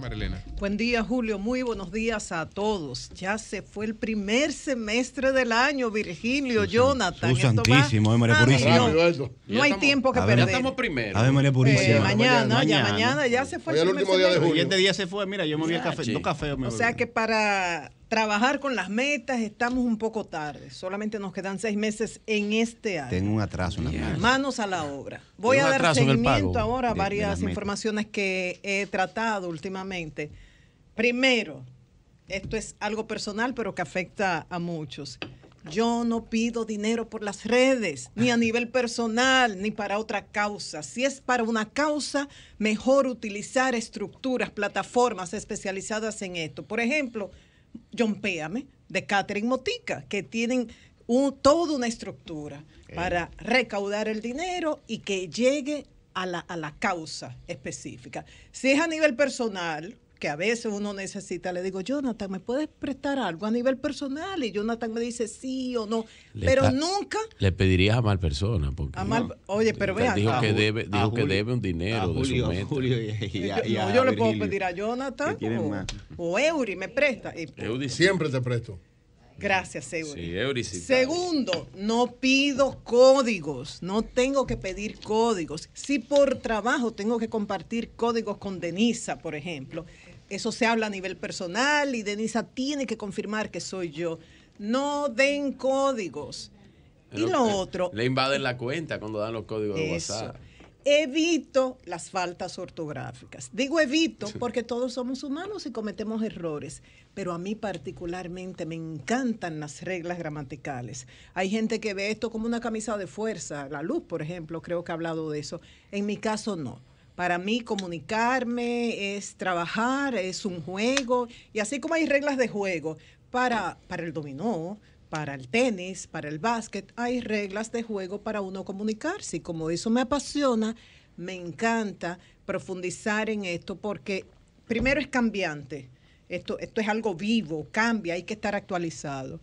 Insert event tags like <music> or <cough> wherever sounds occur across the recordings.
Marilena. Buen día, Julio. Muy buenos días a todos. Ya se fue el primer semestre del año, Virgilio, Jonathan. y santísimo, María Purísima. No, hay tiempo que perder. Ya estamos primero. ver, María eh, Purísima. mañana, mañana, ya mañana, ya se fue el, el último día de julio. El siguiente día se fue, mira, yo me voy a café, no café. Me o sea que para trabajar con las metas, estamos un poco tarde. Solamente nos quedan seis meses en este año. Tengo un atraso en las Manos a la obra. Voy a dar seguimiento ahora a varias informaciones que he tratado últimamente. Primero, esto es algo personal, pero que afecta a muchos. Yo no pido dinero por las redes, ni a <laughs> nivel personal, ni para otra causa. Si es para una causa, mejor utilizar estructuras, plataformas especializadas en esto. Por ejemplo, John Péame, de Catherine Motica, que tienen un, toda una estructura para recaudar el dinero y que llegue a la, a la causa específica. Si es a nivel personal, que a veces uno necesita, le digo, Jonathan, ¿me puedes prestar algo a nivel personal? Y Jonathan me dice sí o no, pero nunca... Le pedirías a mal persona. Porque, oye, pero vean... Dijo, que, debe, un dinero de su yo le puedo pedir a Jonathan o, Eury, me presta. Y, Eury siempre te presto. Gracias, Eury. Sí, Eury Segundo, no pido códigos, no tengo que pedir códigos. Si por trabajo tengo que compartir códigos con Denisa, por ejemplo, eso se habla a nivel personal y Denisa tiene que confirmar que soy yo. No den códigos. y lo otro. Le invaden la cuenta cuando dan los códigos de WhatsApp. Evito las faltas ortográficas. Digo evito porque todos somos humanos y cometemos errores, pero a mí particularmente me encantan las reglas gramaticales. Hay gente que ve esto como una camisa de fuerza, la luz, por ejemplo, creo que ha hablado de eso. En mi caso no. Para mí comunicarme es trabajar, es un juego. Y así como hay reglas de juego para, para el dominó, para el tenis, para el básquet, hay reglas de juego para uno comunicarse. Y como eso me apasiona, me encanta profundizar en esto porque primero es cambiante. Esto, esto es algo vivo, cambia, hay que estar actualizado.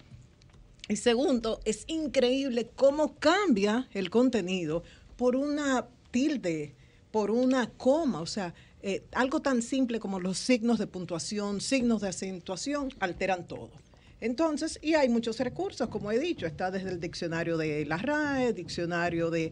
Y segundo, es increíble cómo cambia el contenido por una tilde por una coma, o sea, eh, algo tan simple como los signos de puntuación, signos de acentuación, alteran todo. Entonces, y hay muchos recursos, como he dicho, está desde el diccionario de la RAE, diccionario de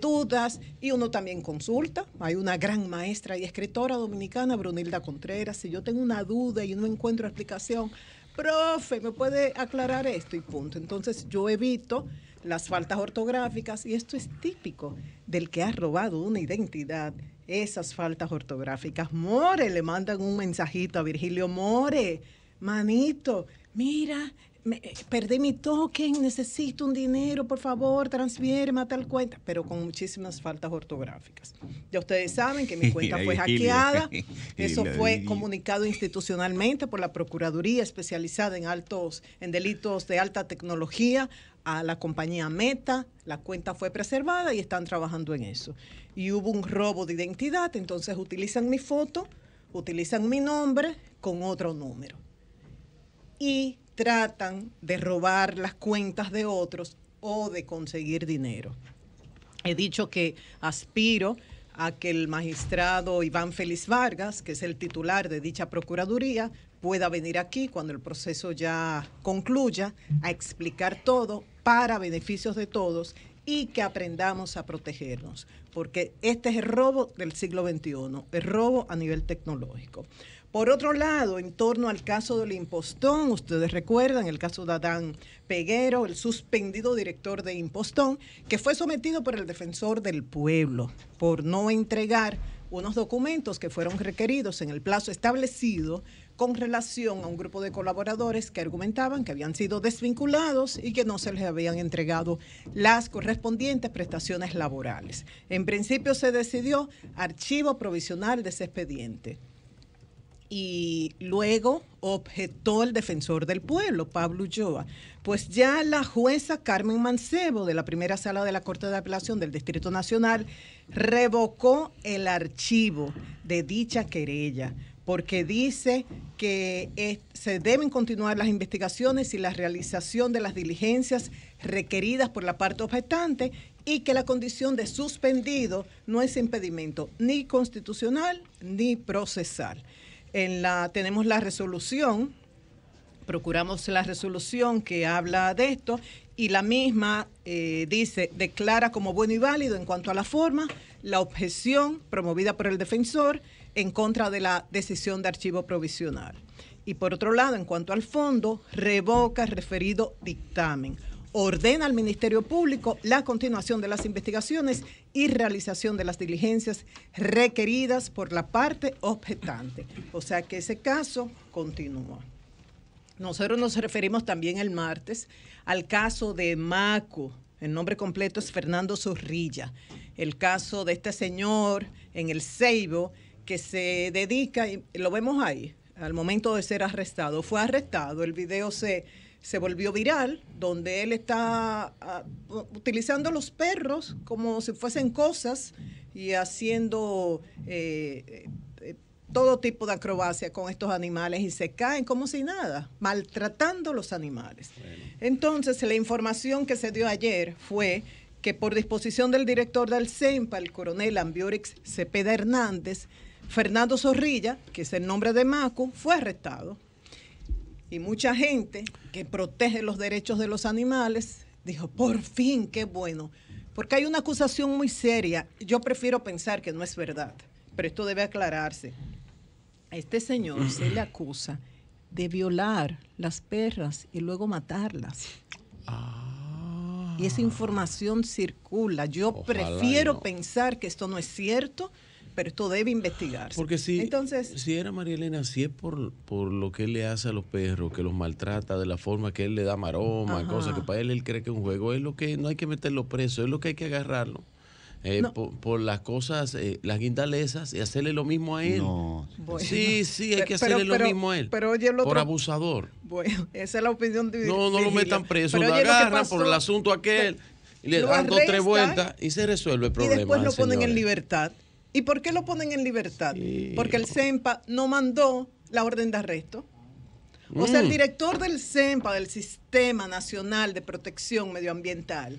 dudas, y uno también consulta. Hay una gran maestra y escritora dominicana, Brunilda Contreras, si yo tengo una duda y no encuentro explicación, profe, ¿me puede aclarar esto? Y punto. Entonces, yo evito las faltas ortográficas, y esto es típico del que ha robado una identidad, esas faltas ortográficas. More, le mandan un mensajito a Virgilio More, manito, mira, me, eh, perdí mi token, necesito un dinero, por favor, transfierme a tal cuenta, pero con muchísimas faltas ortográficas. Ya ustedes saben que mi <laughs> cuenta fue hackeada, <laughs> eso fue comunicado institucionalmente por la Procuraduría especializada en altos en delitos de alta tecnología a la compañía Meta, la cuenta fue preservada y están trabajando en eso. Y hubo un robo de identidad, entonces utilizan mi foto, utilizan mi nombre con otro número. Y tratan de robar las cuentas de otros o de conseguir dinero. He dicho que aspiro a que el magistrado Iván Félix Vargas, que es el titular de dicha Procuraduría, pueda venir aquí cuando el proceso ya concluya a explicar todo para beneficios de todos y que aprendamos a protegernos, porque este es el robo del siglo XXI, el robo a nivel tecnológico. Por otro lado, en torno al caso del impostón, ustedes recuerdan el caso de Adán Peguero, el suspendido director de impostón, que fue sometido por el defensor del pueblo por no entregar unos documentos que fueron requeridos en el plazo establecido con relación a un grupo de colaboradores que argumentaban que habían sido desvinculados y que no se les habían entregado las correspondientes prestaciones laborales. En principio se decidió archivo provisional de ese expediente y luego objetó el defensor del pueblo, Pablo Ulloa. Pues ya la jueza Carmen Mancebo de la primera sala de la Corte de Apelación del Distrito Nacional revocó el archivo de dicha querella porque dice que se deben continuar las investigaciones y la realización de las diligencias requeridas por la parte objetante y que la condición de suspendido no es impedimento ni constitucional ni procesal. En la, tenemos la resolución, procuramos la resolución que habla de esto y la misma eh, dice, declara como bueno y válido en cuanto a la forma la objeción promovida por el defensor en contra de la decisión de archivo provisional. Y por otro lado, en cuanto al fondo, revoca el referido dictamen. Ordena al Ministerio Público la continuación de las investigaciones y realización de las diligencias requeridas por la parte objetante. O sea que ese caso continúa. Nosotros nos referimos también el martes al caso de Maco. El nombre completo es Fernando Zorrilla. El caso de este señor en el Ceibo que se dedica, y lo vemos ahí, al momento de ser arrestado. Fue arrestado, el video se, se volvió viral, donde él está ah, utilizando los perros como si fuesen cosas y haciendo eh, eh, todo tipo de acrobacia con estos animales y se caen como si nada, maltratando los animales. Entonces, la información que se dio ayer fue que por disposición del director del CEMPA, el coronel Ambiorix Cepeda Hernández, Fernando Zorrilla, que es el nombre de Macu, fue arrestado. Y mucha gente que protege los derechos de los animales dijo, por fin, qué bueno. Porque hay una acusación muy seria. Yo prefiero pensar que no es verdad, pero esto debe aclararse. A este señor se le <clears throat> acusa de violar las perras y luego matarlas. Ah. Y esa información circula. Yo prefiero pensar que esto no es cierto, pero esto debe investigarse. Porque si, Entonces, si era María Elena, si es por, por lo que él le hace a los perros, que los maltrata, de la forma que él le da maroma, cosas que para él él cree que es un juego, es lo que no hay que meterlo preso, es lo que hay que agarrarlo. Eh, por, las cosas, eh, las guindalesas y hacerle lo mismo a él. Sí, sí, hay que hacerle lo mismo a él. Pero Por abusador. Bueno, <laughs> esa es la opinión de No, no lo metan preso, lo agarran por el asunto aquel, le dan dos, tres vueltas y se resuelve el problema. Y después lo ponen en libertad. ¿Y por qué lo ponen en libertad? Porque el CEMPA no mandó la orden de arresto. O sea, el mm. director del CEMPA, del Sistema Nacional de Protección Medioambiental,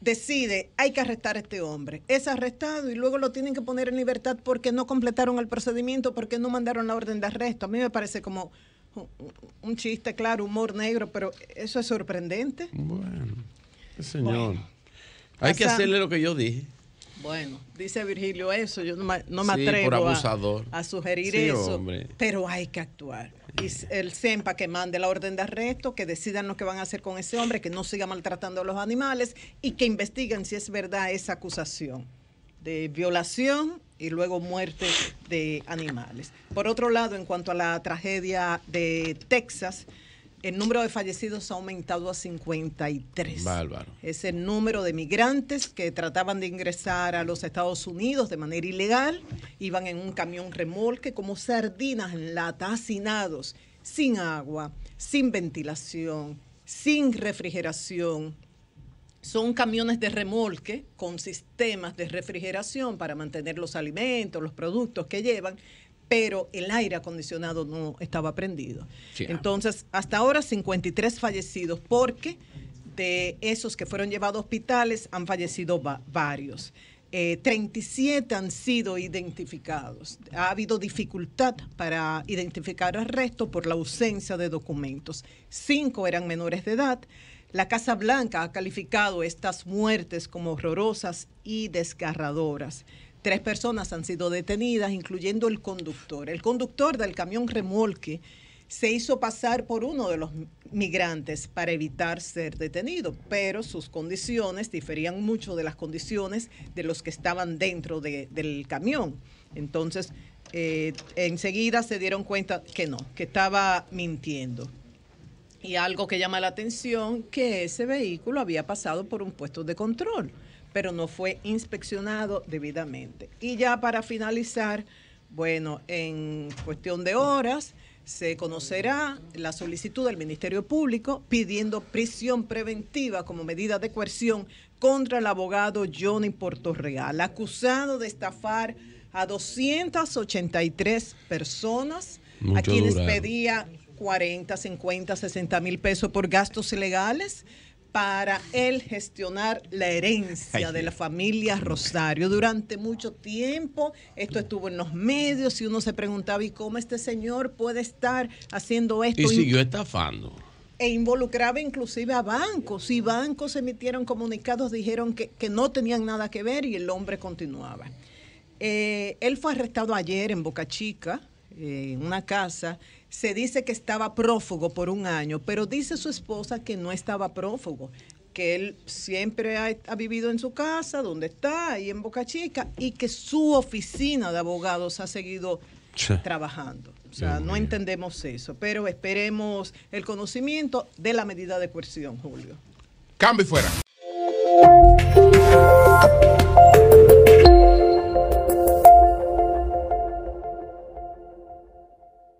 decide, hay que arrestar a este hombre. Es arrestado y luego lo tienen que poner en libertad porque no completaron el procedimiento, porque no mandaron la orden de arresto. A mí me parece como un chiste, claro, humor negro, pero eso es sorprendente. Bueno, señor. Hay que hacerle lo que yo dije. Bueno, dice Virgilio eso, yo no me, atrevo a, sugerir eso, pero hay que actuar. Y el SEMPA que mande la orden de arresto, que decidan lo que van a hacer con ese hombre, que no siga maltratando a los animales y que investiguen si es verdad esa acusación de violación y luego muerte de animales. Por otro lado, en cuanto a la tragedia de Texas, el número de fallecidos ha aumentado a 53. Bárbaro. Es el número de migrantes que trataban de ingresar a los Estados Unidos de manera ilegal, iban en un camión remolque como sardinas en lata, hacinados, sin agua, sin ventilación, sin refrigeración. Son camiones de remolque con sistemas de refrigeración para mantener los alimentos, los productos que llevan, pero el aire acondicionado no estaba prendido. Entonces, hasta ahora 53 fallecidos porque de esos que fueron llevados a hospitales han fallecido varios. 37 eh, han sido identificados. Ha habido dificultad para identificar al resto por la ausencia de documentos. Cinco eran menores de edad. La Casa Blanca ha calificado estas muertes como horrorosas y desgarradoras. Tres personas han sido detenidas, incluyendo el conductor. El conductor del camión remolque se hizo pasar por uno de los migrantes para evitar ser detenido, pero sus condiciones diferían mucho de las condiciones de los que estaban dentro del camión. Entonces, eh, enseguida se dieron cuenta que no, que estaba mintiendo. Y algo que llama la atención, que ese vehículo había pasado por un puesto de control pero no fue inspeccionado debidamente. Y ya para finalizar, bueno, en cuestión de horas se conocerá la solicitud del Ministerio Público pidiendo prisión preventiva como medida de coerción contra el abogado Johnny Portorreal, acusado de estafar a 283 personas a quienes pedía 40, 50, 60 mil pesos por gastos ilegales, para él gestionar la herencia de la familia Rosario. Durante mucho tiempo esto estuvo en los medios y uno se preguntaba, ¿y cómo este señor puede estar haciendo esto? Y siguió estafando e involucraba inclusive a bancos y bancos emitieron comunicados, dijeron que, no tenían nada que ver y el hombre continuaba. Eh, él fue arrestado ayer en Boca Chica, eh, en una casa, se dice que estaba prófugo por un año, pero dice su esposa que no estaba prófugo, que él siempre ha, vivido en su casa, donde está, ahí en Boca Chica, y que su oficina de abogados ha seguido trabajando. O sea, no entendemos eso, pero esperemos el conocimiento de la medida de coerción, Julio. Cambio y fuera.